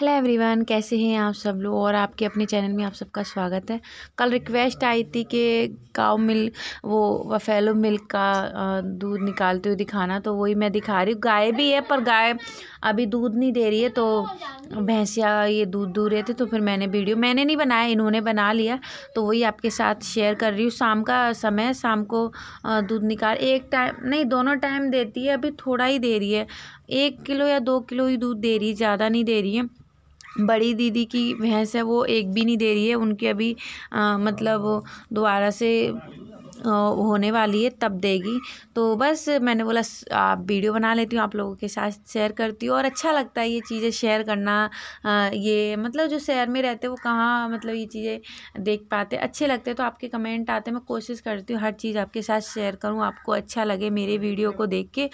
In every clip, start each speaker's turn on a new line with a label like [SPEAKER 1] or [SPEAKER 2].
[SPEAKER 1] Hello everyone कैसे हैं आप सब लोग और आपके अपने चैनल में आप सबका स्वागत है कल रिक्वेस्ट आई थी कि काव मिल्क वो वफेलो मिल्क का दूध निकालते हुए दिखाना तो वही मैं दिखा रही हूँ गाय भी है पर गाय अभी दूध नहीं दे रही है तो भैंसिया ये दूध दू रहे थे तो फिर मैंने वीडियो मैंने नहीं बनाया इन्होंने बना लिया तो वही आपके साथ शेयर कर रही हूँ शाम का समय शाम को दूध निकाल एक टाइम नहीं दोनों टाइम देती है अभी थोड़ा ही दे रही है एक किलो या दो किलो ही दूध दे रही है ज़्यादा नहीं दे रही है बड़ी दीदी की भैंस है वो एक भी नहीं दे रही है उनके अभी मतलब दोबारा से होने वाली है तब देगी तो बस मैंने बोला आप वीडियो बना लेती हूँ आप लोगों के साथ शेयर करती हूँ और अच्छा लगता है ये चीज़ें शेयर करना ये मतलब जो शहर में रहते वो कहाँ मतलब ये चीज़ें देख पाते अच्छे लगते हैं तो आपके कमेंट आते मैं कोशिश करती हूँ हर चीज़ आपके साथ शेयर करूँ आपको अच्छा लगे मेरे वीडियो को देख के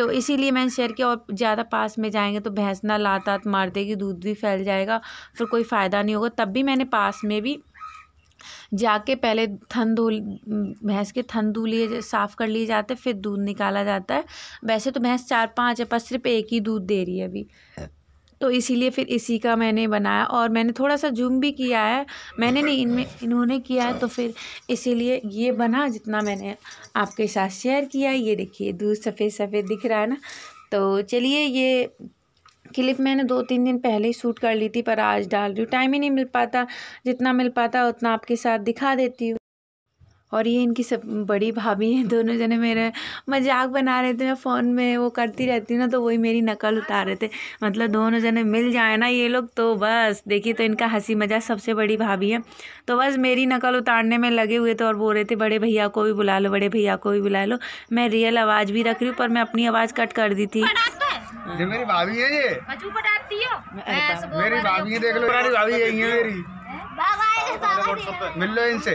[SPEAKER 1] तो इसीलिए मैंने शेयर किया और ज़्यादा पास में जाएंगे तो भैंस ना लात आत मार देगी दूध भी फैल जाएगा फिर कोई फ़ायदा नहीं होगा तब भी मैंने पास में भी जाके पहले थन धो भैंस के थन धो लिए साफ़ कर लिए जाते फिर दूध निकाला जाता है वैसे तो भैंस चार पाँच है पर सिर्फ एक ही दूध दे रही है अभी तो इसीलिए फिर इसी का मैंने बनाया और मैंने थोड़ा सा जूम भी किया है मैंने नहीं इनमें इन्होंने किया है तो फिर इसीलिए ये बना जितना मैंने आपके साथ शेयर किया ये देखिए दूध सफ़ेद सफ़ेद दिख रहा है ना तो चलिए ये क्लिप मैंने दो तीन दिन पहले ही शूट कर ली थी पर आज डाल रही हूँ टाइम ही नहीं मिल पाता जितना मिल पाता उतना आपके साथ दिखा देती हूँ और ये इनकी सब बड़ी भाभी हैं दोनों जने मेरे मज़ाक बना रहे थे मैं फ़ोन में वो करती रहती हूँ ना तो वही मेरी नकल उतार रहे थे मतलब दोनों जने मिल जाए ना ये लोग तो बस देखिए तो इनका हंसी मजाक सबसे बड़ी भाभी है तो बस मेरी नकल उतारने में लगे हुए थे और बोल रहे थे बड़े भैया को भी बुला लो बड़े भैया को भी बुला लो मैं रियल आवाज़ भी रख रही हूँ पर मैं अपनी आवाज़ कट कर दी थी मेरी भाभी है ये मेरी भाभी देख लो भाभी यही है मेरी हाँ, मिल लो इनसे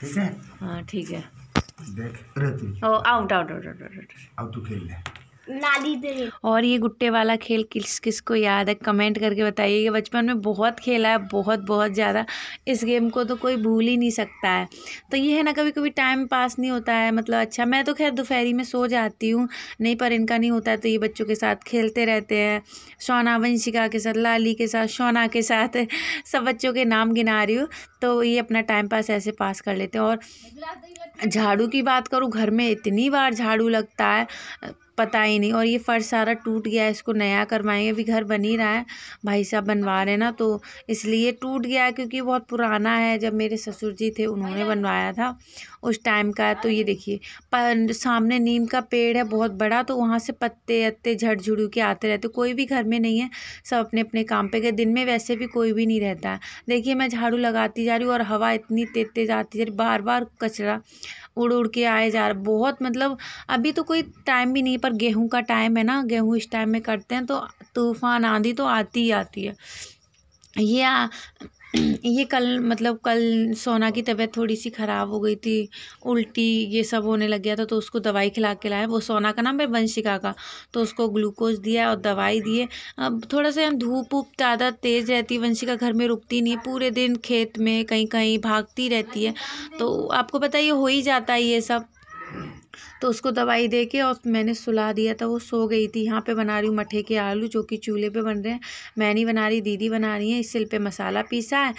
[SPEAKER 1] ठीक है हाँ ठीक है देख रहती out out out out out out अब तू खेल ले दे और ये गुट्टे वाला खेल किस किस को याद है कमेंट करके बताइए बचपन में बहुत खेला है बहुत बहुत ज़्यादा इस गेम को तो कोई भूल ही नहीं सकता है तो ये है ना कभी कभी टाइम पास नहीं होता है मतलब अच्छा मैं तो खैर दोपहरी में सो जाती हूँ नहीं पर इनका नहीं होता है तो ये बच्चों के साथ खेलते रहते हैं सोना वंशिका के साथ लाली के साथ सोना के साथ सब बच्चों के नाम गिना रही हूँ तो ये अपना टाइम पास ऐसे पास कर लेते हैं और झाड़ू की बात करूँ घर में इतनी बार झाड़ू लगता है पता ही नहीं और ये फ़र्श सारा टूट गया है इसको नया करवाएंगे अभी घर बन ही रहा है भाई साहब बनवा रहे ना तो इसलिए टूट गया है क्योंकि बहुत पुराना है जब मेरे ससुर जी थे उन्होंने हाँ। बनवाया था उस टाइम का है तो ये देखिए सामने नीम का पेड़ है बहुत बड़ा तो वहाँ से पत्ते अत्ते झड़ झुड़ू के आते रहते कोई भी घर में नहीं है सब अपने अपने काम पे गए दिन में वैसे भी कोई भी नहीं रहता है देखिए मैं झाड़ू लगाती जा रही हूँ और हवा इतनी तेज तेज आती जा रही बार बार कचरा उड़ उड़ के आए जा रहा बहुत मतलब अभी तो कोई टाइम भी नहीं पर गेहूँ का टाइम है ना गेहूँ इस टाइम में करते हैं तो तूफान आंधी तो आती ही आती है ये ये कल मतलब कल सोना की तबीयत थोड़ी सी ख़राब हो गई थी उल्टी ये सब होने लग गया था तो उसको दवाई खिला के लाए वो सोना का नाम है वंशिका का तो उसको ग्लूकोज दिया और दवाई दिए अब थोड़ा सा धूप उप ज़्यादा तेज़ रहती है वंशिका घर में रुकती नहीं पूरे दिन खेत में कहीं कहीं भागती रहती है तो आपको पता ये हो ही जाता है ये सब तो उसको दवाई दे के और मैंने सुला दिया था वो सो गई थी यहाँ पे बना रही हूँ मठे के आलू जो कि चूल्हे पे बन रहे हैं मैं नहीं बना रही दीदी बना रही है इस सिल पे मसाला पीसा है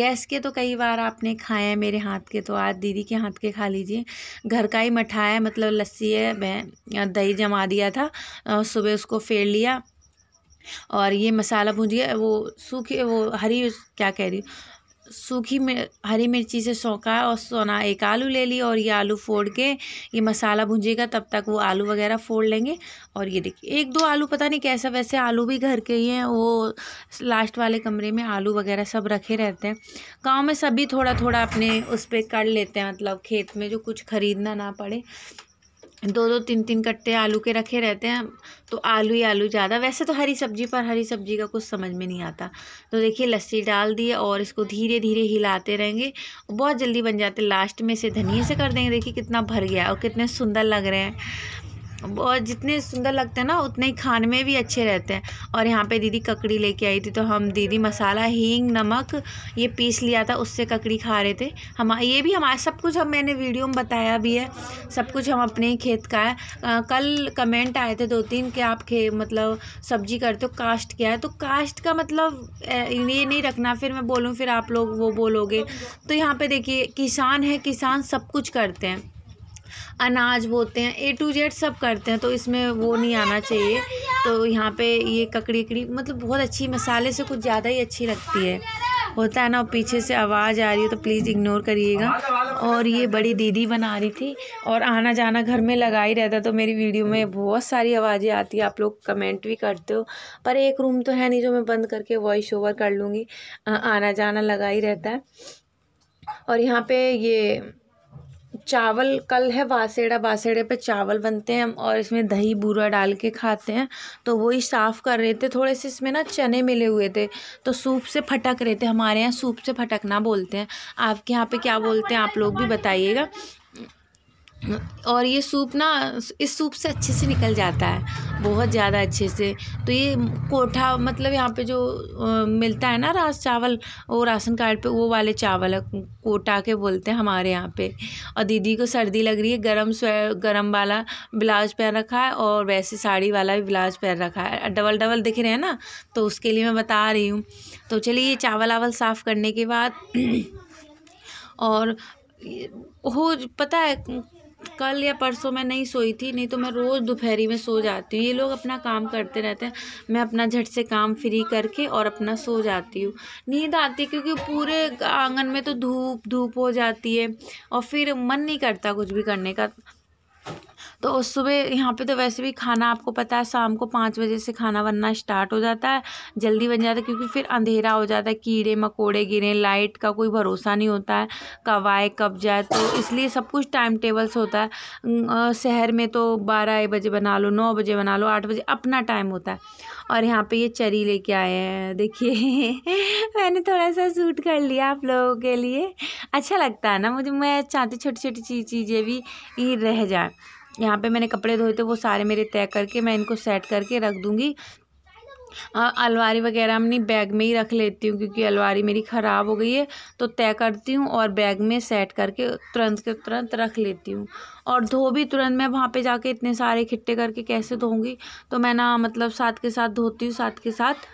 [SPEAKER 1] गैस के तो कई बार आपने खाए हैं मेरे हाथ के तो आज दीदी के हाथ के खा लीजिए घर का ही मठा है मतलब लस्सी है मैं दही जमा दिया था सुबह उसको फेर लिया और ये मसाला भूंजिए वो सूखे वो हरी क्या कह रही हूँ सूखी में हरी मिर्ची से सौंका और सोना एक आलू ले लिया और ये आलू फोड़ के ये मसाला भुंजेगा तब तक वो आलू वगैरह फोड़ लेंगे और ये देखिए एक दो आलू पता नहीं कैसा वैसे आलू भी घर के ही हैं वो लास्ट वाले कमरे में आलू वगैरह सब रखे रहते हैं गांव में सभी थोड़ा थोड़ा अपने उस पर कर लेते हैं मतलब खेत में जो कुछ ख़रीदना ना पड़े दो दो तीन तीन कट्टे आलू के रखे रहते हैं तो आलू ही आलू ज़्यादा वैसे तो हरी सब्जी पर हरी सब्जी का कुछ समझ में नहीं आता तो देखिए लस्सी डाल दिए और इसको धीरे धीरे हिलाते रहेंगे बहुत जल्दी बन जाते लास्ट में इसे धनिए से कर देंगे देखिए कितना भर गया और कितने सुंदर लग रहे हैं बहुत जितने सुंदर लगते हैं ना उतने ही खाने में भी अच्छे रहते हैं और यहाँ पे दीदी ककड़ी लेके आई थी तो हम दीदी मसाला हींग नमक ये पीस लिया था उससे ककड़ी खा रहे थे हम ये भी हमारा सब कुछ हम मैंने वीडियो में बताया भी है सब कुछ हम अपने ही खेत का है आ, कल कमेंट आए थे दो तीन कि आप खे मतलब सब्जी करते हो कास्ट क्या है तो कास्ट का मतलब ये नहीं रखना फिर मैं बोलूँ फिर आप लोग वो बोलोगे तो यहाँ पर देखिए किसान है किसान सब कुछ करते हैं अनाज बोते हैं ए टू जेड सब करते हैं तो इसमें वो नहीं आना चाहिए तो यहाँ पे ये ककड़ी ककड़ी मतलब बहुत अच्छी मसाले से कुछ ज़्यादा ही अच्छी लगती है होता है ना पीछे से आवाज़ आ रही है तो प्लीज़ इग्नोर करिएगा और ये बड़ी दीदी बना रही थी और आना जाना घर में लगा ही रहता तो मेरी वीडियो में बहुत सारी आवाज़ें आती है आप लोग कमेंट भी करते हो पर एक रूम तो है नहीं जो मैं बंद करके वॉइस ओवर कर लूँगी आना जाना लगा ही रहता है और यहाँ पे ये चावल कल है वासेड़ा वासेड़े पे चावल बनते हैं और इसमें दही बूरा डाल के खाते हैं तो वही साफ़ कर रहे थे थोड़े से इसमें ना चने मिले हुए थे तो सूप से फटक रहे थे हमारे यहाँ सूप से फटकना बोलते हैं आपके यहाँ पे क्या बोलते हैं आप लोग भी बताइएगा और ये सूप ना इस सूप से अच्छे से निकल जाता है बहुत ज़्यादा अच्छे से तो ये कोठा मतलब यहाँ पे जो आ, मिलता है ना रास चावल वो राशन कार्ड पे वो वाले चावल है कोटा के बोलते हैं हमारे यहाँ पे और दीदी को सर्दी लग रही है गरम स्वे गरम वाला ब्लाउज पहन रखा है और वैसे साड़ी वाला भी ब्लाउज पहन रखा है डबल डबल दिख रहे हैं ना तो उसके लिए मैं बता रही हूँ तो चलिए ये चावल वावल साफ़ करने के बाद और हो पता है कल या परसों मैं नहीं सोई थी नहीं तो मैं रोज़ दोपहरी में सो जाती हूँ ये लोग अपना काम करते रहते हैं मैं अपना झट से काम फ्री करके और अपना सो जाती हूँ नींद आती है क्योंकि पूरे आंगन में तो धूप धूप हो जाती है और फिर मन नहीं करता कुछ भी करने का तो सुबह यहाँ पे तो वैसे भी खाना आपको पता है शाम को पाँच बजे से खाना बनना स्टार्ट हो जाता है जल्दी बन जाता है क्योंकि फिर अंधेरा हो जाता है कीड़े मकोड़े गिरे लाइट का कोई भरोसा नहीं होता है कब आए कब जाए तो इसलिए सब कुछ टाइम टेबल्स होता है शहर में तो बारह बजे बना लो नौ बजे बना लो आठ बजे अपना टाइम होता है और यहाँ पर ये चरी लेके आए हैं देखिए मैंने थोड़ा सा सूट कर लिया आप लोगों के लिए अच्छा लगता है ना मुझे मैं चाहती छोटी छोटी चीज़ें भी रह जाए यहाँ पे मैंने कपड़े धोए थे वो सारे मेरे तय करके मैं इनको सेट करके रख दूँगी अलवारी वगैरह अपनी बैग में ही रख लेती हूँ क्योंकि अलवारी मेरी ख़राब हो गई है तो तय करती हूँ और बैग में सेट करके तुरंत के तुरंत रख लेती हूँ और धो भी तुरंत मैं वहाँ पे जाके इतने सारे खिट्टे करके कैसे धोऊँगी तो मैं ना मतलब साथ के साथ धोती हूँ साथ के साथ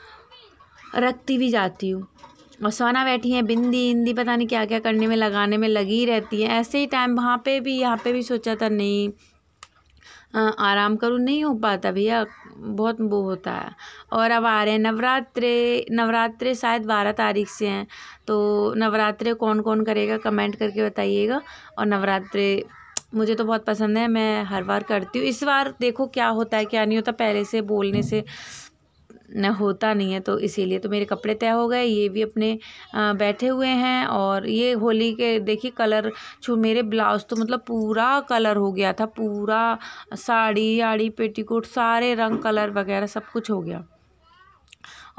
[SPEAKER 1] रखती भी जाती हूँ और सोना बैठी है बिंदी इंदी पता नहीं क्या क्या करने में लगाने में लगी रहती है ऐसे ही टाइम वहाँ पे भी यहाँ पे भी सोचा था नहीं आराम करूँ नहीं हो पाता भैया बहुत वो होता है और अब आ रहे हैं नवरात्रे नवरात्रे शायद बारह तारीख से हैं तो नवरात्रे कौन कौन करेगा कमेंट करके बताइएगा और नवरात्रे मुझे तो बहुत पसंद है मैं हर बार करती हूँ इस बार देखो क्या होता है क्या नहीं होता पहले से बोलने से होता नहीं है तो इसीलिए तो मेरे कपड़े तय हो गए ये भी अपने बैठे हुए हैं और ये होली के देखिए कलर छू मेरे ब्लाउज तो मतलब पूरा कलर हो गया था पूरा साड़ी आड़ी पेटीकोट सारे रंग कलर वगैरह सब कुछ हो गया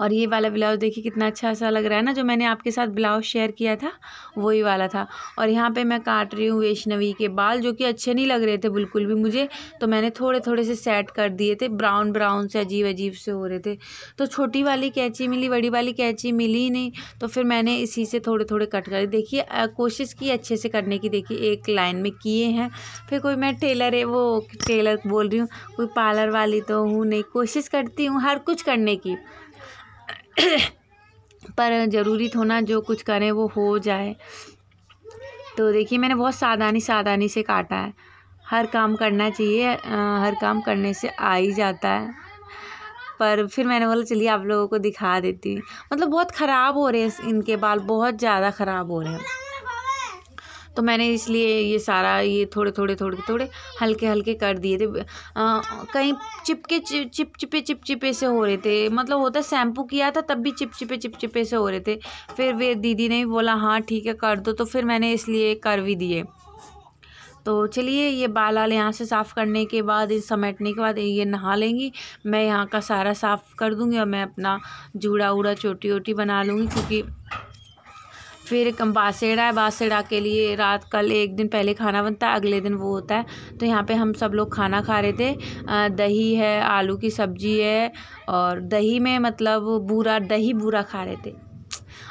[SPEAKER 1] और ये वाला ब्लाउज़ देखिए कितना अच्छा सा लग रहा है ना जो मैंने आपके साथ ब्लाउज़ शेयर किया था वही वाला था और यहाँ पे मैं काट रही हूँ वैष्णवी के बाल जो कि अच्छे नहीं लग रहे थे बिल्कुल भी मुझे तो मैंने थोड़े थोड़े से सेट कर दिए थे ब्राउन ब्राउन से अजीब अजीब से हो रहे थे तो छोटी वाली कैंची मिली बड़ी वाली कैंची मिली ही नहीं तो फिर मैंने इसी से थोड़े थोड़े कट कर देखिए कोशिश की अच्छे से करने की देखिए एक लाइन में किए हैं फिर कोई मैं टेलर है वो टेलर बोल रही हूँ कोई पार्लर वाली तो हूँ नहीं कोशिश करती हूँ हर कुछ करने की पर ज़रूरी थोड़ा जो कुछ करें वो हो जाए तो देखिए मैंने बहुत सावधानी सावधानी से काटा है हर काम करना चाहिए हर काम करने से आ ही जाता है पर फिर मैंने बोला चलिए आप लोगों को दिखा देती मतलब बहुत ख़राब हो रहे हैं इनके बाल बहुत ज़्यादा ख़राब हो रहे हैं तो मैंने इसलिए ये सारा ये थोड़े थोड़े थोड़े थोड़े हल्के हल्के कर दिए थे कहीं चिपके चिप चिपे चिप चिपे से हो रहे थे मतलब होता शैम्पू किया था तब भी चिप चिपे चिप चिपे से हो रहे थे फिर वे दीदी ने बोला हाँ ठीक है कर दो तो फिर मैंने इसलिए कर भी दिए तो चलिए ये बाल आल यहाँ से साफ़ करने के बाद इस समेटने के बाद ये नहा लेंगी मैं यहाँ का सारा साफ़ कर दूँगी और मैं अपना जूड़ा उड़ा चोटी वोटी बना लूँगी क्योंकि फिर बासेड़ा है बासेड़ा के लिए रात कल एक दिन पहले खाना बनता है अगले दिन वो होता है तो यहाँ पे हम सब लोग खाना खा रहे थे दही है आलू की सब्जी है और दही में मतलब बूरा दही बूरा खा रहे थे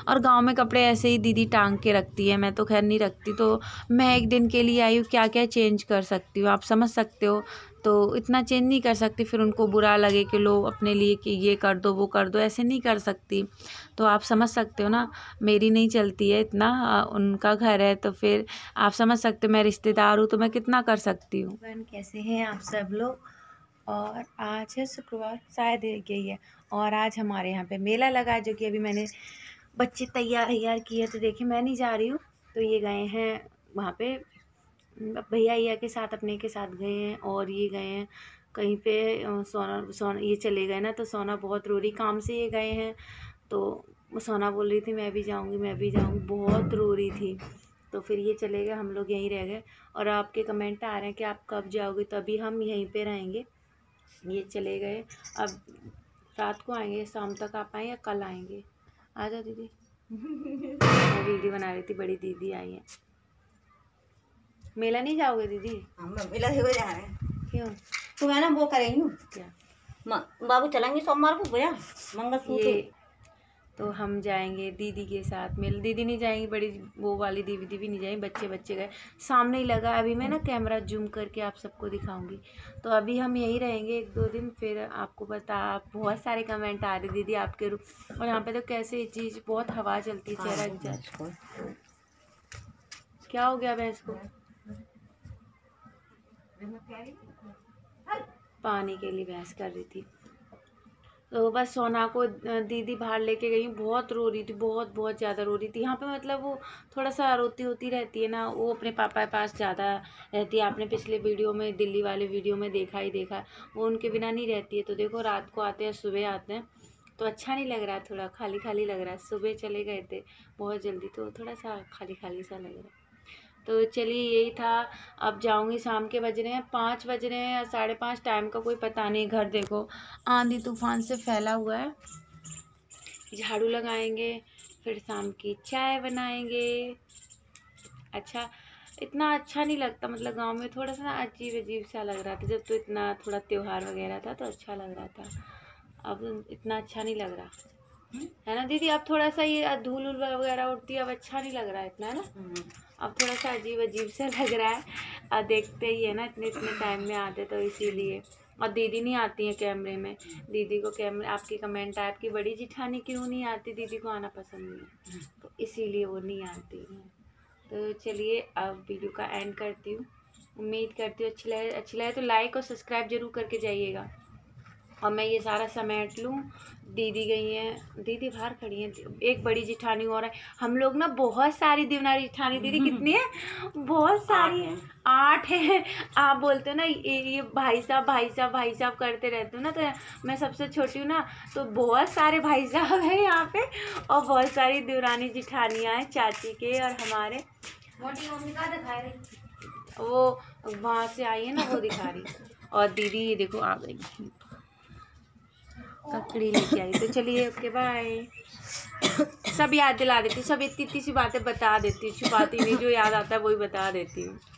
[SPEAKER 1] और गाँव में कपड़े ऐसे ही दीदी टांग के रखती है मैं तो खैर नहीं रखती तो मैं एक दिन के लिए आई हूँ क्या क्या चेंज कर सकती हूँ आप समझ सकते हो तो इतना चेंज नहीं कर सकती फिर उनको बुरा लगे कि लो अपने लिए कि ये कर दो वो कर दो ऐसे नहीं कर सकती तो आप समझ सकते हो ना मेरी नहीं चलती है इतना उनका घर है तो फिर आप समझ सकते हो मैं रिश्तेदार हूँ तो मैं कितना कर सकती हूँ कैसे हैं आप सब लोग और आज है शुक्रवार शायद यही है और आज हमारे यहाँ पे मेला लगा जो कि अभी मैंने बच्चे तैयार तैयार किए तो देखिए मैं नहीं जा रही हूँ तो ये गए हैं वहाँ पे भैया भैया के साथ अपने के साथ गए हैं और ये गए हैं कहीं पे सोना सोना ये चले गए ना तो सोना बहुत रो रही काम से ये गए हैं तो सोना बोल रही थी मैं भी जाऊँगी मैं भी जाऊँगी बहुत रो रही थी तो फिर ये चले गए हम लोग यहीं रह गए और आपके कमेंट आ रहे हैं कि आप कब जाओगे तभी हम यहीं पर रहेंगे ये चले गए अब रात को आएंगे शाम तक आप आएँ या कल आएंगे आ जा दीदी मैं वीडियो बना रही थी बड़ी दीदी आई है मेला नहीं जाओगे दीदी हाँ, मेला देखो जा रहे हैं क्यों तो मैं ना वो करेंगी क्या बाबू चलेंगे सोमवार को भैया सूत्र तो हम्म। हम जाएंगे दीदी के साथ मिल दीदी नहीं जाएंगी बड़ी वो वाली दीदी दीदी नहीं जाएंगी बच्चे बच्चे गए सामने ही लगा अभी मैं ना हम्म। कैमरा जूम करके आप सबको दिखाऊंगी तो अभी हम यहीं रहेंगे एक दो दिन फिर आपको बता आप बहुत सारे कमेंट आ रहे दीदी आपके रूप और यहाँ पे तो कैसे ये चीज़ बहुत हवा चलती है हाँ, चेहरा क्या हो गया भैंस को हम्म। पानी के लिए भैंस कर रही थी तो बस सोना को दीदी बाहर लेके गई बहुत रो रही थी बहुत बहुत ज़्यादा रो रही थी यहाँ पे मतलब वो थोड़ा सा रोती होती रहती है ना वो अपने पापा के पास ज़्यादा रहती है आपने पिछले वीडियो में दिल्ली वाले वीडियो में देखा ही देखा वो उनके बिना नहीं रहती है तो देखो रात को आते हैं सुबह आते हैं तो अच्छा नहीं लग रहा थोड़ा खाली खाली लग रहा है सुबह चले गए थे बहुत जल्दी तो थोड़ा सा खाली खाली सा लग रहा है तो चलिए यही था अब जाऊंगी शाम के बज रहे हैं पाँच बज रहे हैं या साढ़े पाँच टाइम का कोई पता नहीं घर देखो आंधी तूफान से फैला हुआ है झाड़ू लगाएंगे फिर शाम की चाय बनाएंगे अच्छा इतना अच्छा नहीं लगता मतलब गांव में थोड़ा सा ना अजीब अजीब सा लग रहा था जब तो इतना थोड़ा त्यौहार वगैरह था तो अच्छा लग रहा था अब इतना अच्छा नहीं लग रहा हम्म। है ना दीदी अब थोड़ा सा ये धूल वगैरह उड़ती है अब अच्छा नहीं लग रहा है इतना है ना हम्म। अब थोड़ा सा अजीब अजीब सा लग रहा है और देखते ही है ना इतने इतने टाइम में आते तो इसीलिए और दीदी नहीं आती है कैमरे में दीदी को कैमरे आपकी कमेंट है आपकी बड़ी जिठानी क्यों नहीं आती दीदी को आना पसंद नहीं है तो इसीलिए वो नहीं आती है तो चलिए अब वीडियो का एंड करती हूँ उम्मीद करती हूँ अच्छी लगे अच्छी लगे तो लाइक और सब्सक्राइब जरूर करके जाइएगा और मैं ये सारा समेट लूँ दीदी गई हैं दीदी बाहर खड़ी हैं एक बड़ी जिठानी और है हम लोग ना बहुत सारी दीवनारी जिठानी दीदी कितनी है बहुत सारी है आठ है आप बोलते हो ना ये ये भाई साहब भाई साहब भाई साहब करते रहते हो ना तो मैं सबसे छोटी हूँ ना तो बहुत सारे भाई साहब हैं यहाँ पे और बहुत सारी दीवरानी जिठानियाँ हैं चाची के और हमारे वो वहाँ से आई है ना वो दिखा रही और दीदी ये देखो आ गई ककड़ी लेके आई तो चलिए ओके बाय सब याद दिला देती सब इतनी इतनी सी बातें बता देती छुपाती नहीं जो याद आता है वही बता देती हूँ